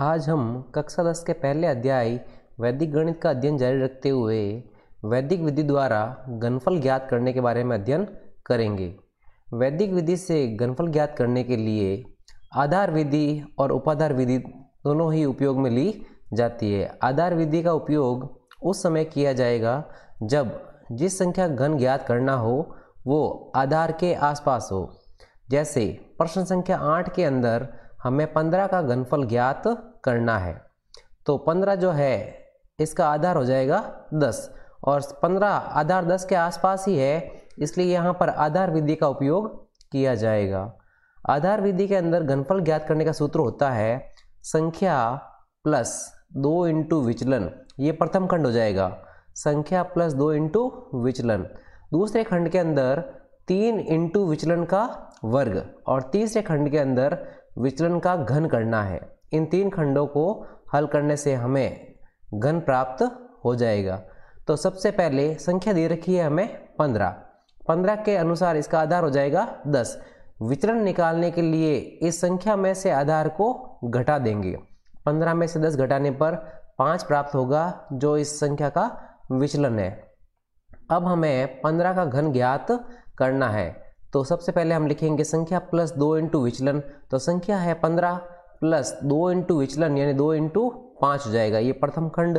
आज हम कक्षा दस के पहले अध्याय वैदिक गणित का अध्ययन जारी रखते हुए वैदिक विधि द्वारा गणफल ज्ञात करने के बारे में अध्ययन करेंगे वैदिक विधि से घनफल ज्ञात करने के लिए आधार विधि और उपाधार विधि दोनों ही उपयोग में ली जाती है आधार विधि का उपयोग उस समय किया जाएगा जब जिस संख्या घन ज्ञात करना हो वो आधार के आसपास हो जैसे प्रश्न संख्या आठ के अंदर हमें पंद्रह का घनफल ज्ञात करना है तो पंद्रह जो है इसका आधार हो जाएगा दस और पंद्रह आधार दस के आसपास ही है इसलिए यहाँ पर आधार विधि का उपयोग किया जाएगा आधार विधि के अंदर घनफल ज्ञात करने का सूत्र होता है संख्या प्लस दो इंटू विचलन ये प्रथम खंड हो जाएगा संख्या प्लस दो इंटू विचलन दूसरे खंड के अंदर तीन इंटू विचलन का वर्ग और तीसरे खंड के अंदर विचलन का घन करना है इन तीन खंडों को हल करने से हमें घन प्राप्त हो जाएगा तो सबसे पहले संख्या दे रखी है हमें पंद्रह पंद्रह के अनुसार इसका आधार हो जाएगा दस विचलन निकालने के लिए इस संख्या में से आधार को घटा देंगे पंद्रह में से दस घटाने पर पाँच प्राप्त होगा जो इस संख्या का विचलन है अब हमें पंद्रह का घन ज्ञात करना है तो सबसे पहले हम लिखेंगे संख्या प्लस दो इंटू विचलन तो संख्या है पंद्रह प्लस दो इंटू विचलन यानी दो इंटू पाँच हो जाएगा ये प्रथम खंड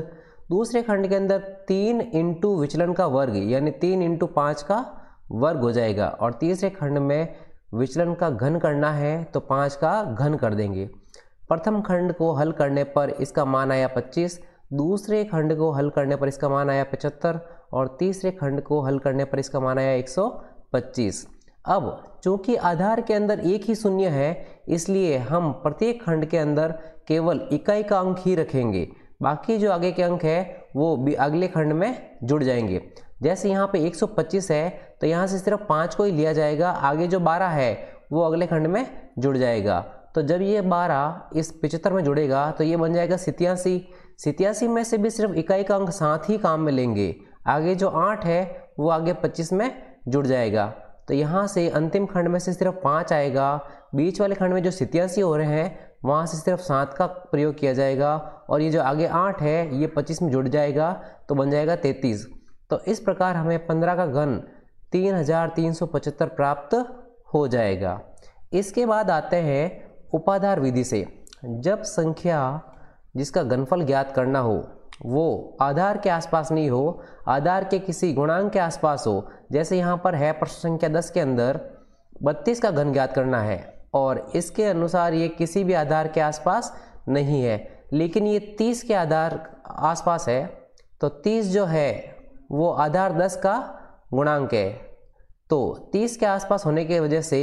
दूसरे खंड के अंदर तीन इंटू विचलन का वर्ग यानी तीन इंटू पाँच का वर्ग हो जाएगा और तीसरे खंड में विचलन का घन करना है तो पाँच का घन कर देंगे प्रथम खंड को हल करने पर इसका मान आया पच्चीस दूसरे खंड को हल करने पर इसका मान आया पचहत्तर और तीसरे खंड को हल करने पर इसका मान आया एक सौ पच्चीस अब चूंकि आधार के अंदर एक ही शून्य है इसलिए हम प्रत्येक खंड के अंदर केवल इकाई का अंक ही रखेंगे बाकी जो आगे के अंक है वो भी अगले खंड में जुड़ जाएंगे जैसे यहाँ पे 125 है तो यहाँ से सिर्फ पाँच को ही लिया जाएगा आगे जो बारह है वो अगले खंड में जुड़ जाएगा तो जब ये बारह इस पिचहत्तर में जुड़ेगा तो ये बन जाएगा सितियासी सितियासी में से भी सिर्फ इकाई का अंक साथ ही काम में लेंगे आगे जो आठ है वो आगे पच्चीस में जुड़ जाएगा तो यहाँ से अंतिम खंड में से सिर्फ पाँच आएगा बीच वाले खंड में जो सितयासी हो रहे हैं वहाँ से सिर्फ सात का प्रयोग किया जाएगा और ये जो आगे आठ है ये पच्चीस में जुड़ जाएगा तो बन जाएगा तैतीस तो इस प्रकार हमें पंद्रह का घन तीन हज़ार तीन सौ पचहत्तर प्राप्त हो जाएगा इसके बाद आते हैं उपाधार विधि से जब संख्या जिसका घनफल ज्ञात करना हो वो आधार के आसपास नहीं हो आधार के किसी गुणांक के आसपास हो जैसे यहाँ पर है प्रश्न संख्या दस के अंदर बत्तीस का घन ज्ञात करना है और इसके अनुसार ये किसी भी आधार के आसपास नहीं है लेकिन ये तीस के आधार आसपास है तो तीस जो है वो आधार दस का गुणांक है तो तीस के आसपास होने की वजह से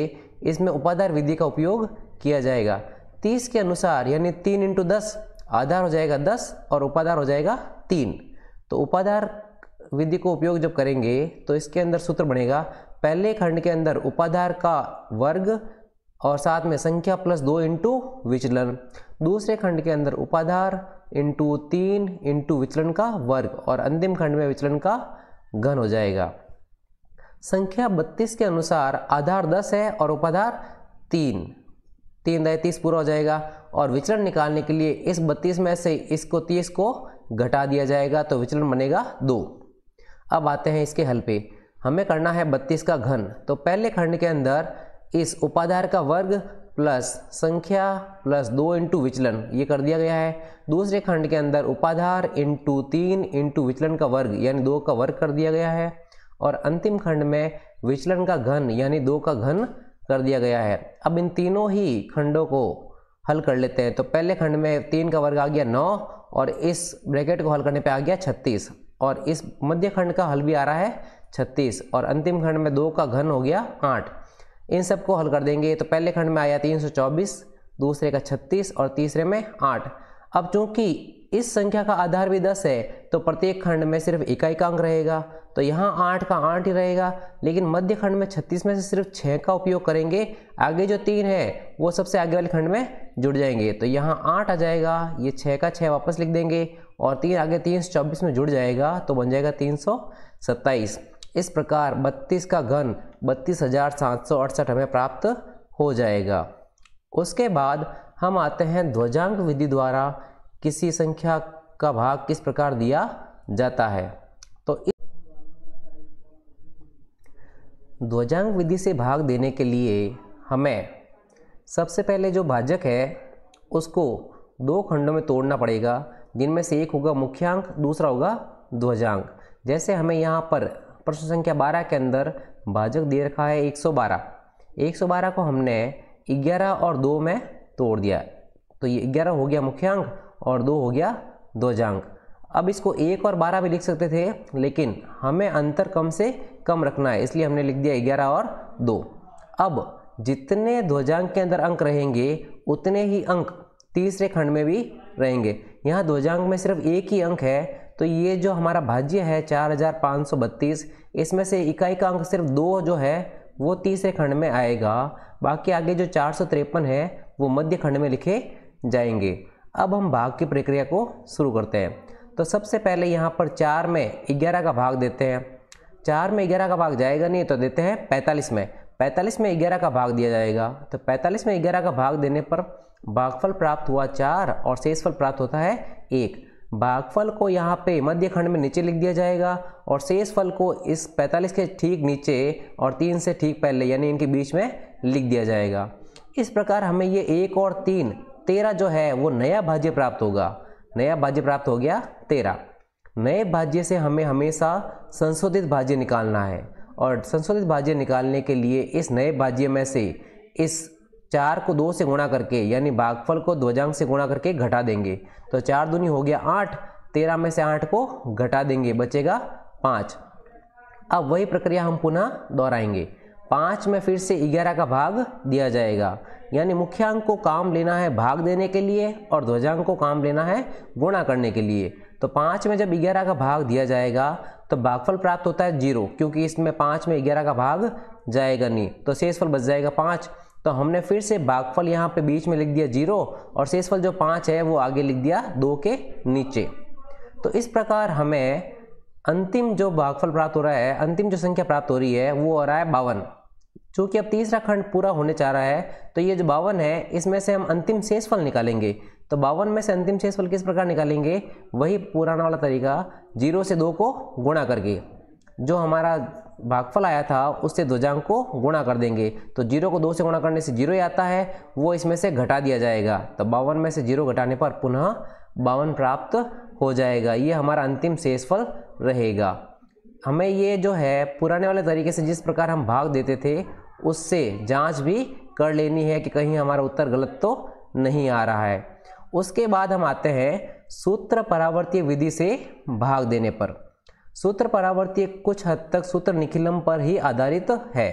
इसमें उपाधार विधि का उपयोग किया जाएगा तीस के अनुसार यानी तीन इंटू दस आधार हो जाएगा दस और उपाधार हो जाएगा तीन तो उपाधार विधि को उपयोग जब करेंगे तो इसके अंदर सूत्र बनेगा पहले खंड के अंदर उपाधार का वर्ग और साथ में संख्या प्लस दो इंटू विचलन दूसरे खंड के अंदर उपाधार इंटू तीन इंटू विचलन का वर्ग और अंतिम खंड में विचलन का घन हो जाएगा संख्या बत्तीस के अनुसार आधार दस है और उपाधार तीन तीन दाए तीस पूरा हो जाएगा और विचलन निकालने के लिए इस बत्तीस में से इसको तीस को घटा दिया जाएगा तो विचलन बनेगा दो अब आते हैं इसके हल पे हमें करना है बत्तीस का घन तो पहले खंड के अंदर इस उपाधार का वर्ग प्लस संख्या प्लस दो इंटू विचलन ये कर दिया गया है दूसरे खंड के अंदर उपाधार इंटू तीन इंटू विचलन का वर्ग यानी दो का वर्ग कर दिया गया है और अंतिम खंड में विचलन का घन यानी दो का घन कर दिया गया है अब इन तीनों ही खंडों को हल कर लेते हैं तो पहले खंड में तीन का वर्ग आ गया नौ और इस ब्रैकेट को हल करने पे आ गया छत्तीस और इस मध्य खंड का हल भी आ रहा है छत्तीस और अंतिम खंड में दो का घन हो गया आठ इन सबको हल कर देंगे तो पहले खंड में आया तीन सौ चौबीस दूसरे का छत्तीस और तीसरे में आठ अब चूंकि इस संख्या का आधार भी दस है तो प्रत्येक खंड में सिर्फ इकाई का अंक रहेगा तो यहाँ आठ का आठ ही रहेगा लेकिन मध्य खंड में छत्तीस में से सिर्फ छः का उपयोग करेंगे आगे जो तीन है वो सबसे आगे वाले खंड में जुड़ जाएंगे तो यहाँ आठ आ जाएगा ये छः का छः वापस लिख देंगे और तीन आगे तीन सौ चौबीस में जुड़ जाएगा तो बन जाएगा तीन सौ सत्ताईस इस प्रकार बत्तीस का घन बत्तीस हज़ार सात सौ अड़सठ हमें प्राप्त हो जाएगा उसके बाद हम आते हैं ध्वजांक विधि द्वारा किसी संख्या का भाग किस प्रकार दिया जाता है तो इस ध्वजांग विधि से भाग देने के लिए हमें सबसे पहले जो भाजक है उसको दो खंडों में तोड़ना पड़ेगा जिनमें से एक होगा मुख्यांक दूसरा होगा ध्वजांक जैसे हमें यहाँ पर प्रश्न संख्या बारह के अंदर भाजक दे रखा है 112 112 को हमने 11 और 2 में तोड़ दिया तो ये 11 हो गया मुख्यांक और 2 हो गया ध्वजांक अब इसको एक और बारह भी लिख सकते थे लेकिन हमें अंतर कम से कम रखना है इसलिए हमने लिख दिया ग्यारह और दो अब जितने ध्वजांक के अंदर अंक रहेंगे उतने ही अंक तीसरे खंड में भी रहेंगे यहाँ ध्वजांक में सिर्फ एक ही अंक है तो ये जो हमारा भाज्य है चार इसमें से इकाई का अंक सिर्फ दो जो है वो तीसरे खंड में आएगा बाकी आगे जो चार है वो मध्य खंड में लिखे जाएंगे अब हम भाग की प्रक्रिया को शुरू करते हैं तो सबसे पहले यहाँ पर चार में ग्यारह का भाग देते हैं चार में ग्यारह का भाग जाएगा नहीं तो देते हैं पैंतालीस में पैंतालीस में ग्यारह का भाग दिया जाएगा तो पैंतालीस में ग्यारह का भाग देने पर भागफल प्राप्त हुआ चार और शेषफल प्राप्त होता है एक भागफल को यहाँ पे मध्य खंड में नीचे लिख दिया जाएगा और शेष फल को इस 45 के ठीक नीचे और तीन से ठीक पहले यानी इनके बीच में लिख दिया जाएगा इस प्रकार हमें ये एक और तीन तेरह जो है वो नया भाज्य प्राप्त होगा नया भाज्य प्राप्त हो गया तेरह नए भाज्य से हमें हमेशा संशोधित भाज्य निकालना है और संशोधित भाज्य निकालने के लिए इस नए भाज्य में से इस चार को दो से गुणा करके यानी भागफल को ध्वजांक से गुणा करके घटा देंगे तो चार दुनी हो गया आठ तेरह में से आठ को घटा देंगे बचेगा पाँच अब वही प्रक्रिया हम पुनः दोहराएंगे पाँच में फिर से ग्यारह का भाग दिया जाएगा यानी मुख्यांक को काम लेना है भाग देने के लिए और ध्वजांक को काम लेना है गुणा करने के लिए तो पाँच में जब ग्यारह का भाग दिया जाएगा तो भागफल प्राप्त होता है जीरो क्योंकि इसमें पाँच में ग्यारह का भाग जाएगा नहीं तो शेषफल बच जाएगा पाँच तो हमने फिर से भागफल यहाँ पे बीच में लिख दिया जीरो और शेषफल जो पाँच है वो आगे लिख दिया दो के नीचे तो इस प्रकार हमें अंतिम जो भागफल प्राप्त हो रहा है अंतिम जो संख्या प्राप्त हो रही है वो हो रहा है बावन चूँकि अब तीसरा खंड पूरा होने जा रहा है तो ये जो बावन है इसमें से हम अंतिम शेषफल निकालेंगे तो बावन में से अंतिम शेषफल किस प्रकार निकालेंगे वही पुराना वाला तरीका जीरो से दो को गुणा करके जो हमारा भागफल आया था उससे ध्वजांक को गुणा कर देंगे तो जीरो को दो से गुणा करने से जीरो आता है वो इसमें से घटा दिया जाएगा तो बावन में से जीरो घटाने पर पुनः बावन प्राप्त हो जाएगा ये हमारा अंतिम शेषफल रहेगा हमें ये जो है पुराने वाले तरीके से जिस प्रकार हम भाग देते थे उससे जांच भी कर लेनी है कि कहीं हमारा उत्तर गलत तो नहीं आ रहा है उसके बाद हम आते हैं सूत्र परावर्तीय विधि से भाग देने पर सूत्र परावर्तीय कुछ हद तक सूत्र निखिलम पर ही आधारित है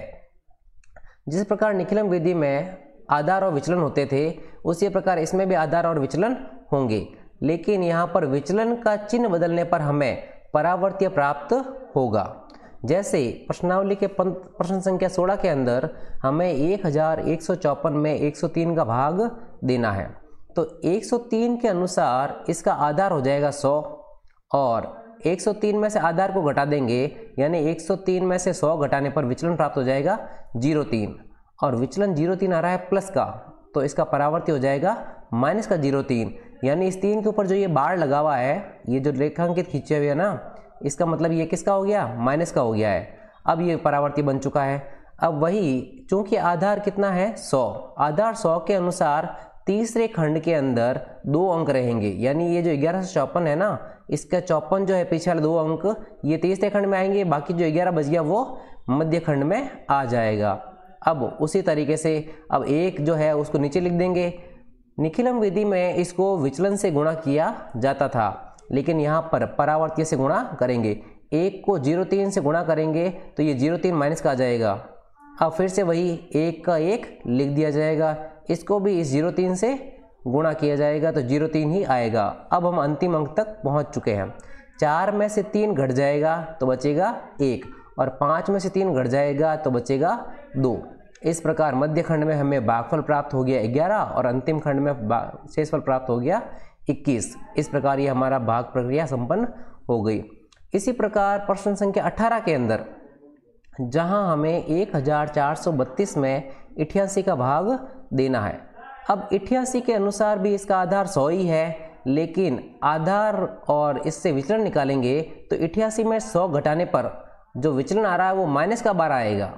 जिस प्रकार निखिलम विधि में आधार और विचलन होते थे उसी प्रकार इसमें भी आधार और विचलन होंगे लेकिन यहाँ पर विचलन का चिन्ह बदलने पर हमें परावर्तीय प्राप्त होगा जैसे प्रश्नावली के प्रश्न संख्या सोलह के अंदर हमें एक में एक का भाग देना है तो 103 के अनुसार इसका आधार हो जाएगा 100 और 103 में से आधार को घटा देंगे यानी 103 में से 100 घटाने पर विचलन प्राप्त हो जाएगा जीरो तीन और विचलन जीरो तीन आ रहा है प्लस का तो इसका परावर्ती हो जाएगा माइनस का जीरो तीन यानी इस तीन के ऊपर जो ये बाढ़ लगा हुआ है ये जो रेखांकित खींचे हुए है ना इसका मतलब ये किसका हो गया माइनस का हो गया है अब ये परावर्ती बन चुका है अब वही चूंकि आधार कितना है 100 आधार 100 के अनुसार तीसरे खंड के अंदर दो अंक रहेंगे यानी ये जो ग्यारह सौ चौपन है ना इसका चौपन जो है पिछले दो अंक ये तीसरे खंड में आएंगे बाकी जो ग्यारह बज गया वो मध्य खंड में आ जाएगा अब उसी तरीके से अब एक जो है उसको नीचे लिख देंगे निखिलम विधि में इसको विचलन से गुणा किया जाता था लेकिन यहाँ पर परावर्तीय से गुणा करेंगे एक को जीरो तीन से गुणा करेंगे तो ये जीरो तीन माइनस का आ जाएगा अब फिर से वही एक का एक लिख दिया जाएगा इसको भी इस जीरो तीन से गुणा किया जाएगा तो जीरो तीन ही आएगा अब हम अंतिम अंक तक पहुंच चुके हैं चार में से तीन घट जाएगा तो बचेगा एक और पाँच में से तीन घट जाएगा तो बचेगा दो इस प्रकार मध्य खंड में हमें भागफल प्राप्त हो गया ग्यारह और अंतिम खंड में शेषफल प्राप्त हो गया इक्कीस इस प्रकार ये हमारा भाग प्रक्रिया संपन्न हो गई इसी प्रकार प्रश्न संख्या अठारह के अंदर जहां हमें 1432 में इठियासी का भाग देना है अब इठियासी के अनुसार भी इसका आधार सौ ही है लेकिन आधार और इससे विचलन निकालेंगे तो इठियासी में सौ घटाने पर जो विचलन आ रहा है वो माइनस का बारह आएगा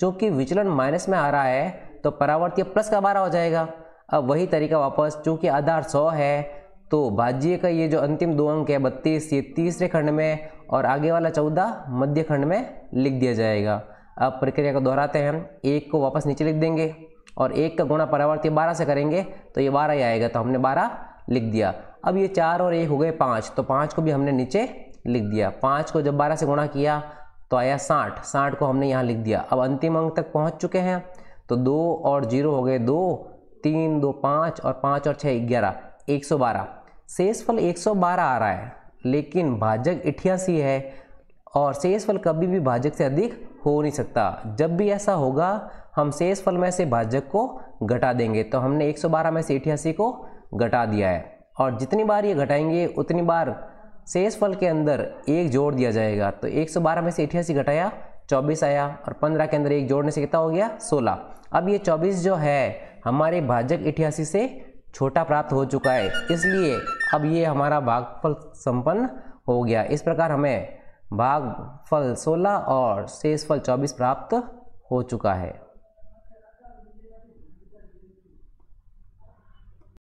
चूँकि विचलन माइनस में आ रहा है तो परावर्तीय प्लस का बारह हो जाएगा अब वही तरीका वापस चूँकि आधार सौ है तो भाज्य का ये जो अंतिम दो अंक है बत्तीस ये तीसरे खंड में और आगे वाला चौदह मध्य खंड में लिख दिया जाएगा अब प्रक्रिया को दोहराते हैं एक को वापस नीचे लिख देंगे और एक का गुणा परावर्ती बारह से करेंगे तो ये बारह ही आएगा तो हमने बारह लिख दिया अब ये चार और एक हो गए पाँच तो पाँच को भी हमने नीचे लिख दिया पाँच को जब बारह से गुणा किया तो आया साठ साठ को हमने यहाँ लिख दिया अब अंतिम अंक तक पहुँच चुके हैं तो दो और जीरो हो गए दो तीन दो पाँच और पाँच और छः ग्यारह 112 शेषफल 112 आ रहा है लेकिन भाजक इठियासी है और शेषफल कभी भी भाजक से अधिक हो नहीं सकता जब भी ऐसा होगा हम शेषफल में से भाजक को घटा देंगे तो हमने 112 में से अठासी को घटा दिया है और जितनी बार ये घटाएंगे उतनी बार शेषफल के अंदर एक जोड़ दिया जाएगा तो 112 में से अठासी घटाया 24 आया और 15 के अंदर एक जोड़ने से कितना हो गया 16 अब ये 24 जो है हमारे भाजक इठियासी से छोटा प्राप्त हो चुका है इसलिए अब ये हमारा भागफल संपन्न हो गया इस प्रकार हमें भागफल 16 और शेषफल 24 प्राप्त हो चुका है